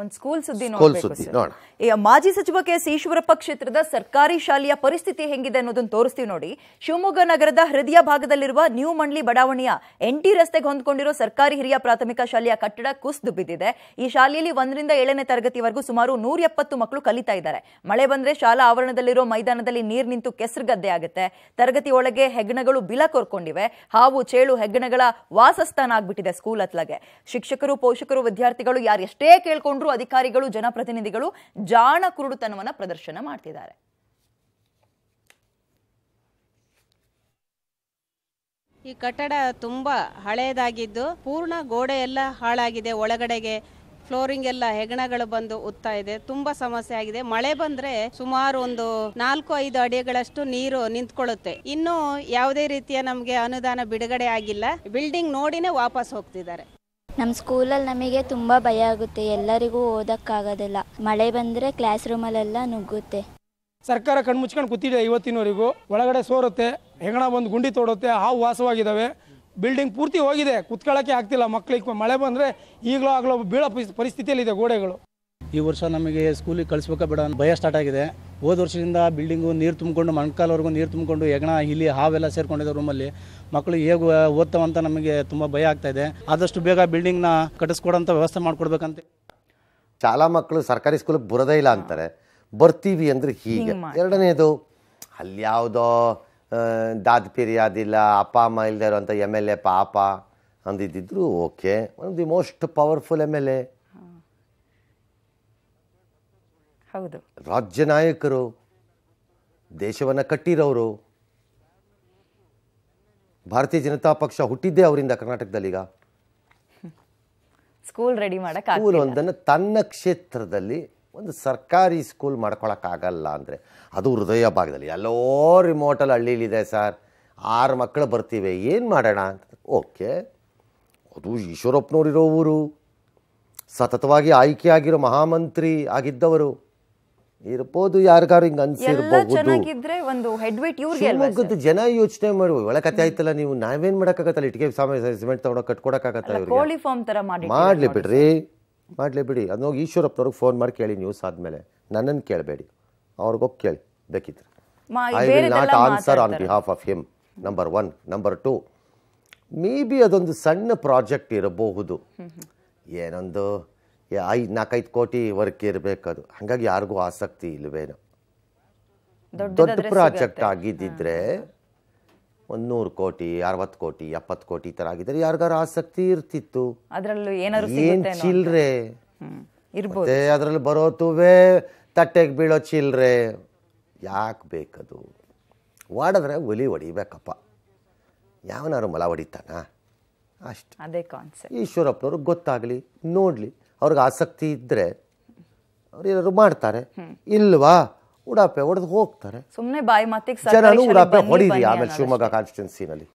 ಒಂದು ಸ್ಕೂಲ್ ಸುದ್ದಿ ನೋಡಬೇಕು ಮಾಜಿ ಸಚಿವ ಕೆ ಈಶ್ವರಪ್ಪ ಕ್ಷೇತ್ರದ ಸರ್ಕಾರಿ ಶಾಲೆಯ ಪರಿಸ್ಥಿತಿ ಹೆಂಗಿದೆ ಅನ್ನೋದನ್ನು ತೋರಿಸ್ತೀವಿ ನೋಡಿ ಶಿವಮೊಗ್ಗ ನಗರದ ಹೃದಯ ಭಾಗದಲ್ಲಿರುವ ನ್ಯೂ ಮಂಡ್ಲಿ ಬಡಾವಣೆಯ ಎಂಟಿ ರಸ್ತೆಗೆ ಹೊಂದ್ಕೊಂಡಿರುವ ಸರ್ಕಾರಿ ಹಿರಿಯ ಪ್ರಾಥಮಿಕ ಶಾಲೆಯ ಕಟ್ಟಡ ಕುಸ್ದು ಬಿದ್ದಿದೆ ಈ ಶಾಲೆಯಲ್ಲಿ ಒಂದರಿಂದ ಏಳನೇ ತರಗತಿವರೆಗೂ ಸುಮಾರು ನೂರ ಎಪ್ಪತ್ತು ಮಕ್ಕಳು ಕಲಿತಾ ಇದ್ದಾರೆ ಮಳೆ ಬಂದ್ರೆ ಶಾಲಾ ಆವರಣದಲ್ಲಿರೋ ಮೈದಾನದಲ್ಲಿ ನೀರು ನಿಂತು ಗದ್ದೆ ಆಗುತ್ತೆ ತರಗತಿ ಒಳಗೆ ಹೆಗ್ಣಗಳು ಬಿಲ ಕೊರ್ಕೊಂಡಿವೆ ಹಾವು ಚೇಳು ಹೆಗ್ಗಣಗಳ ವಾಸಸ್ಥಾನ ಆಗ್ಬಿಟ್ಟಿದೆ ಸ್ಕೂಲ್ ಅತ್ಲಾಗೆ ಶಿಕ್ಷಕರು ಪೋಷಕರು ವಿದ್ಯಾರ್ಥಿಗಳು ಯಾರು ಎಷ್ಟೇ ಕೇಳ್ಕೊಂಡ್ರು ಅಧಿಕಾರಿಗಳು ಜನಪ್ರತಿನಿಧಿಗಳು ಜಾಣ ಕುರುಡುತನವನ್ನು ಪ್ರದರ್ಶನ ಮಾಡ್ತಿದ್ದಾರೆ ಈ ಕಟ್ಟಡ ತುಂಬಾ ಹಳೆಯದಾಗಿದ್ದು ಪೂರ್ಣ ಗೋಡೆ ಎಲ್ಲ ಹಾಳಾಗಿದೆ ಒಳಗಡೆಗೆ ಫ್ಲೋರಿಂಗ್ ಎಲ್ಲ ಹೆಗಣಗಳು ಬಂದು ಉತ್ತಾ ಇದೆ ತುಂಬಾ ಸಮಸ್ಯೆ ಆಗಿದೆ ಮಳೆ ಬಂದ್ರೆ ಸುಮಾರು ಒಂದು ನಾಲ್ಕು ಐದು ಅಡಿಗಳಷ್ಟು ನೀರು ನಿಂತ್ಕೊಳ್ಳುತ್ತೆ ಇನ್ನು ಯಾವುದೇ ರೀತಿಯ ನಮಗೆ ಅನುದಾನ ಬಿಡುಗಡೆ ಆಗಿಲ್ಲ ಬಿಲ್ಡಿಂಗ್ ನೋಡಿನೇ ವಾಪಸ್ ಹೋಗ್ತಿದ್ದಾರೆ ನಮ್ಮ ಸ್ಕೂಲಲ್ಲಿ ನಮಗೆ ತುಂಬ ಭಯ ಆಗುತ್ತೆ ಎಲ್ಲರಿಗೂ ಓದೋಕ್ಕಾಗೋದಿಲ್ಲ ಮಳೆ ಬಂದರೆ ಕ್ಲಾಸ್ ರೂಮಲ್ಲೆಲ್ಲ ನುಗ್ಗುತ್ತೆ ಸರ್ಕಾರ ಕಣ್ಮುಚ್ಕೊಂಡು ಕೂತಿದೆ ಇವತ್ತಿನವರೆಗೂ ಒಳಗಡೆ ಸೋರುತ್ತೆ ಹೆಗಣ ಬಂದು ಗುಂಡಿ ತೋಡುತ್ತೆ ಹಾವು ವಾಸವಾಗಿದ್ದಾವೆ ಬಿಲ್ಡಿಂಗ್ ಪೂರ್ತಿ ಹೋಗಿದೆ ಕುತ್ಕೊಳ್ಳೋಕ್ಕೆ ಆಗ್ತಿಲ್ಲ ಮಕ್ಕಳಿಗೆ ಮಳೆ ಬಂದರೆ ಈಗಲೂ ಆಗಲೋ ಬೀಳೋ ಪರಿಸ್ಥಿತಿಯಲ್ಲಿದೆ ಗೋಡೆಗಳು ಈ ವರ್ಷ ನಮಗೆ ಸ್ಕೂಲಿಗೆ ಕಳಿಸ್ಬೇಕಾ ಬೇಡ ಭಯ ಸ್ಟಾರ್ಟ್ ಆಗಿದೆ ಹೋದ ವರ್ಷದಿಂದ ಬಿಲ್ಡಿಂಗು ನೀರು ತುಂಬಿಕೊಂಡು ಮೊಣಕಾಲವರೆಗೂ ನೀರು ತುಂಬಿಕೊಂಡು ಹೆಗಣ ಇಲ್ಲಿ ಹಾವೆಲ್ಲ ಸೇರ್ಕೊಂಡಿದೆ ರೂಮಲ್ಲಿ ಮಕ್ಕಳು ಹೇಗೆ ಓದ್ತಾವಂತ ನಮಗೆ ತುಂಬ ಭಯ ಆಗ್ತಾ ಇದೆ ಆದಷ್ಟು ಬೇಗ ಬಿಲ್ಡಿಂಗ್ನ ಕಟ್ಟಿಸ್ಕೊಡೋಂಥ ವ್ಯವಸ್ಥೆ ಮಾಡಿಕೊಡ್ಬೇಕಂತ ಶಾಲಾ ಮಕ್ಕಳು ಸರ್ಕಾರಿ ಸ್ಕೂಲಿಗೆ ಬರೋದೇ ಇಲ್ಲ ಅಂತಾರೆ ಬರ್ತೀವಿ ಅಂದರೆ ಹೀಗೆ ಎರಡನೇದು ಅಲ್ಲಿ ಯಾವುದೋ ದಾದ್ ಅದಿಲ್ಲ ಅಪ್ಪ ಅಮ್ಮ ಇಲ್ಲದೆ ಇರೋಂಥ ಎಮ್ ಎಲ್ ಎ ಪಾಪ ಅಂದಿದ್ದಿದ್ರು okay one the most powerful M L A ಹೌದು ರಾಜ್ಯ ನಾಯಕರು ದೇಶವನ್ನು ಕಟ್ಟಿರೋರು ಭಾರತೀಯ ಜನತಾ ಪಕ್ಷ ಹುಟ್ಟಿದ್ದೇ ಅವರಿಂದ ಕರ್ನಾಟಕದಲ್ಲಿ ಈಗ ಸ್ಕೂಲ್ ರೆಡಿ ಸ್ಕೂಲ್ ಒಂದನ್ನು ತನ್ನ ಕ್ಷೇತ್ರದಲ್ಲಿ ಒಂದು ಸರ್ಕಾರಿ ಸ್ಕೂಲ್ ಮಾಡ್ಕೊಳಕ್ಕಾಗಲ್ಲ ಅಂದರೆ ಅದು ಹೃದಯ ಭಾಗದಲ್ಲಿ ಎಲ್ಲೋ ರಿಮೋಟಲ್ಲಿ ಹಳ್ಳಿಲಿದೆ ಸರ್ ಆರು ಮಕ್ಕಳು ಬರ್ತೀವಿ ಏನು ಮಾಡೋಣ ಅಂತ ಓಕೆ ಅದು ಇರೋ ಊರು ಸತತವಾಗಿ ಆಯ್ಕೆ ಆಗಿರೋ ಮಹಾಮಂತ್ರಿ ಆಗಿದ್ದವರು ಇರ್ಬೋದು ಯಾರಿಗಾರು ಹಿಂಗೆ ಅನ್ಸಿರ್ಬಹುದು ಒಂದು ಹೆಡ್ ಇವ್ರಿಗೆ ಜನ ಯೋಚನೆ ಮಾಡುವ ಒಳ ಕತೆ ಆಯ್ತಲ್ಲ ನೀವು ನಾವೇನ್ ಮಾಡಕ್ಕಾಗತ್ತಲ್ಲ ಇಟ್ಟಿಗೆ ಸಾಮಾನ್ಯ ಸಿಮೆಂಟ್ ತಗೊಂಡು ಕಟ್ಕೊಡಕ್ಕಾಗತ್ತ ಇವ್ರಿಗೆ ಫಾರ್ಮ್ ತರ ಮಾಡಿ ಮಾಡ್ಲಿ ಬಿಡ್ರಿ ಮಾಡ್ಲಿ ಬಿಡಿ ಅದ್ನೋಗ ಈಶ್ವರಪ್ಪನವ್ರಿಗೆ ಫೋನ್ ಮಾಡಿ ಕೇಳಿ ನ್ಯೂಸ್ ಆದ್ಮೇಲೆ ನನ್ನನ್ನು ಕೇಳಬೇಡಿ ಅವ್ರಿಗೋಗಿ ಕೇಳಿ ಬೇಕಿದ್ರೆ I will not answer on behalf of him number one number two maybe ಅದೊಂದು ಸಣ್ಣ ಪ್ರಾಜೆಕ್ಟ್ ಇರಬಹುದು ಏನೊಂದು ಐ ನಾಲ್ಕೈದು ಕೋಟಿ ವರ್ಕ್ ಇರಬೇಕದು ಹಂಗಾಗಿ ಯಾರಿಗೂ ಆಸಕ್ತಿ ಇಲ್ವೇನೋ ದೊಡ್ಡ ಪ್ರಾಜೆಕ್ಟ್ ಆಗಿದ್ದಿದ್ರೆ ಒಂದು ನೂರು ಕೋಟಿ ಅರವತ್ತು ಕೋಟಿ ಎಪ್ಪತ್ತು ಕೋಟಿ ತರ ಥರ ಆಗಿದ್ರೆ ಯಾರಿಗಾರು ಆಸಕ್ತಿ ಇರ್ತಿತ್ತು ಅದರಲ್ಲೂ ಏನಾದ್ರು ಏನು ಚಿಲ್ಲರೆ ಇರ್ಬೋದು ಅದರಲ್ಲಿ ಬರೋತುವೆ ತಟ್ಟೆಗೆ ಬೀಳೋ ಚಿಲ್ಲರೆ ಯಾಕೆ ಬೇಕದು ಓಡಿದ್ರೆ ಒಲಿ ಹೊಡಿಬೇಕಪ್ಪ ಯಾವನಾರು ಮಲ ಹೊಡಿತಾನ ಅಷ್ಟು ಅದೇ ಕಾನ್ಸೆಪ್ಟ್ ಈಶ್ವರಪ್ಪನವ್ರಿಗೆ ಗೊತ್ತಾಗಲಿ ನೋಡಲಿ ಅವ್ರಿಗೆ ಆಸಕ್ತಿ ಇದ್ದರೆ ಅವ್ರು ಏನಾದ್ರು ಮಾಡ್ತಾರೆ ಇಲ್ವಾ ಉಡಾಪೆ ಹೊಡೆದು ಹೋಗ್ತಾರೆ ಸುಮ್ಮನೆ ಬಾಯಿ ಮಾತಿಗೆ ಜನ ಉಡಾಪೆ ಹೊಡೀರಿ ಆಮೇಲೆ ಶಿವಮೊಗ್ಗ ಕಾನ್ಸ್ಟಿಟ್ಯುನ್ಸಿನಲ್ಲಿ